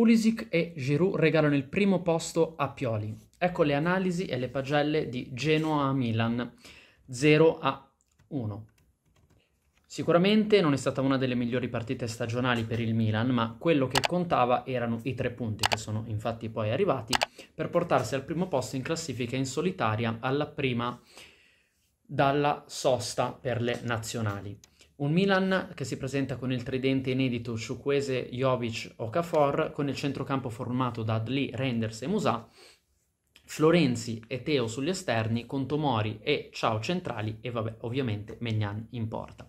Pulisic e Giroud regalano il primo posto a Pioli. Ecco le analisi e le pagelle di Genoa a Milan 0 a 1. Sicuramente non è stata una delle migliori partite stagionali per il Milan, ma quello che contava erano i tre punti che sono infatti poi arrivati per portarsi al primo posto in classifica in solitaria alla prima dalla sosta per le nazionali. Un Milan che si presenta con il tridente inedito Sciuquese, Jovic, Okafor, con il centrocampo formato da Adli, Renders e Musà, Florenzi e Teo sugli esterni, con Tomori e Ciao centrali e vabbè, ovviamente Mignan in porta.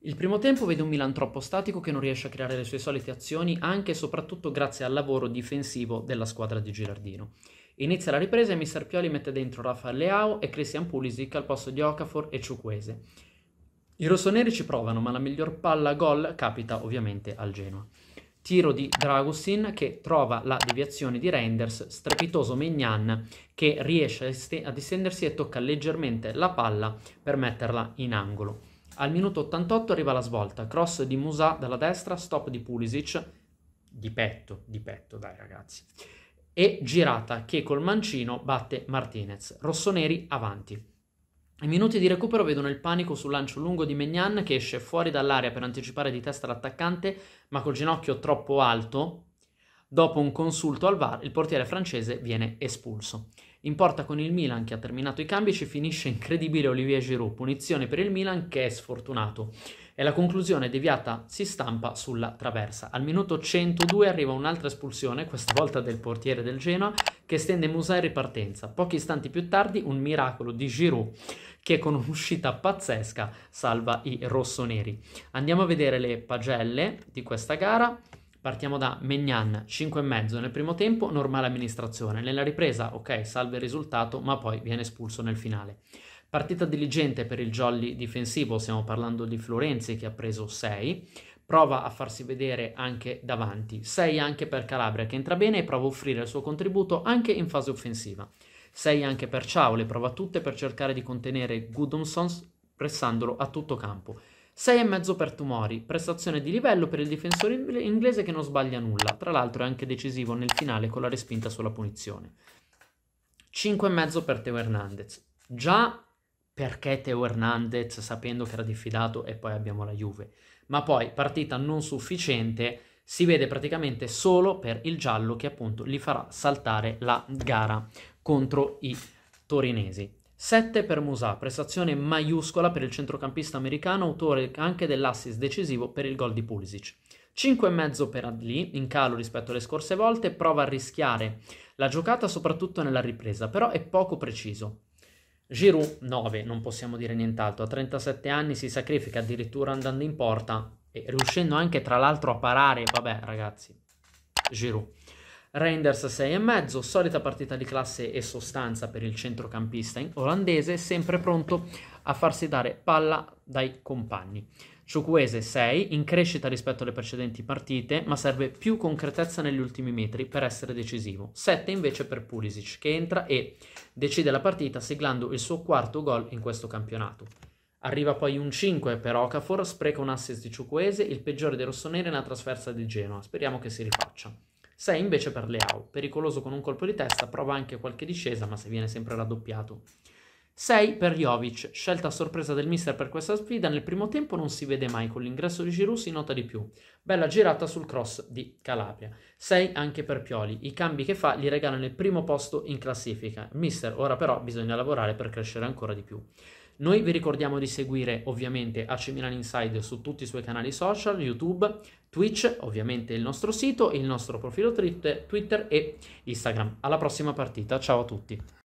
Il primo tempo vede un Milan troppo statico che non riesce a creare le sue solite azioni anche e soprattutto grazie al lavoro difensivo della squadra di Girardino. Inizia la ripresa e Mister Pioli mette dentro Rafael Leao e Christian Pulisic al posto di Okafor e Ciuquese. I rossoneri ci provano, ma la miglior palla gol capita ovviamente al Genoa. Tiro di Dragustin che trova la deviazione di Reinders, strepitoso Megnan che riesce a distendersi e tocca leggermente la palla per metterla in angolo. Al minuto 88 arriva la svolta, cross di Musà dalla destra, stop di Pulisic, di petto, di petto, dai ragazzi, e girata che col mancino batte Martinez. Rossoneri avanti. I minuti di recupero vedono il panico sul lancio lungo di Megnan che esce fuori dall'area per anticipare di testa l'attaccante, ma col ginocchio troppo alto. Dopo un consulto al VAR, il portiere francese viene espulso. In porta con il Milan che ha terminato i cambi ci finisce incredibile Olivier Giroud, punizione per il Milan che è sfortunato e la conclusione deviata si stampa sulla traversa. Al minuto 102 arriva un'altra espulsione, questa volta del portiere del Genoa, che estende Musa in ripartenza. Pochi istanti più tardi un miracolo di Giroud che con un'uscita pazzesca salva i rossoneri. Andiamo a vedere le pagelle di questa gara. Partiamo da Mignan, 5,5 nel primo tempo, normale amministrazione. Nella ripresa, ok, salve il risultato, ma poi viene espulso nel finale. Partita diligente per il jolly difensivo, stiamo parlando di Florenzi che ha preso 6, prova a farsi vedere anche davanti, 6 anche per Calabria che entra bene e prova a offrire il suo contributo anche in fase offensiva, 6 anche per Ciao, le prova tutte per cercare di contenere Gudonsons pressandolo a tutto campo. 6,5 per Tumori, prestazione di livello per il difensore inglese che non sbaglia nulla, tra l'altro è anche decisivo nel finale con la respinta sulla punizione. 5,5 per Teo Hernandez. Già perché Teo Hernandez, sapendo che era diffidato, e poi abbiamo la Juve. Ma poi, partita non sufficiente, si vede praticamente solo per il giallo che appunto gli farà saltare la gara contro i torinesi. 7 per Musà, prestazione maiuscola per il centrocampista americano, autore anche dell'assist decisivo per il gol di Pulisic. 5,5 per Adli, in calo rispetto alle scorse volte, prova a rischiare la giocata soprattutto nella ripresa, però è poco preciso. Giroud 9, non possiamo dire nient'altro, a 37 anni si sacrifica addirittura andando in porta e riuscendo anche tra l'altro a parare, vabbè ragazzi, Giroud. Reinders 6,5, solita partita di classe e sostanza per il centrocampista olandese, sempre pronto a farsi dare palla dai compagni. Ciocuese 6, in crescita rispetto alle precedenti partite, ma serve più concretezza negli ultimi metri per essere decisivo. 7 invece per Pulisic, che entra e decide la partita siglando il suo quarto gol in questo campionato. Arriva poi un 5 per Okafor, spreca un assist di Ciocuese, il peggiore dei rossoneri nella trasfersa di Genoa. Speriamo che si rifaccia. 6 invece per Leao, pericoloso con un colpo di testa, prova anche qualche discesa, ma se viene sempre raddoppiato. 6 per Jovic, scelta a sorpresa del mister per questa sfida, nel primo tempo non si vede mai, con l'ingresso di Giroud si nota di più. Bella girata sul cross di Calabria. 6 anche per Pioli, i cambi che fa gli regalano il primo posto in classifica. Mister, ora però bisogna lavorare per crescere ancora di più. Noi vi ricordiamo di seguire ovviamente AC Milan Inside su tutti i suoi canali social, YouTube, Twitch, ovviamente il nostro sito, il nostro profilo Twitter e Instagram. Alla prossima partita, ciao a tutti!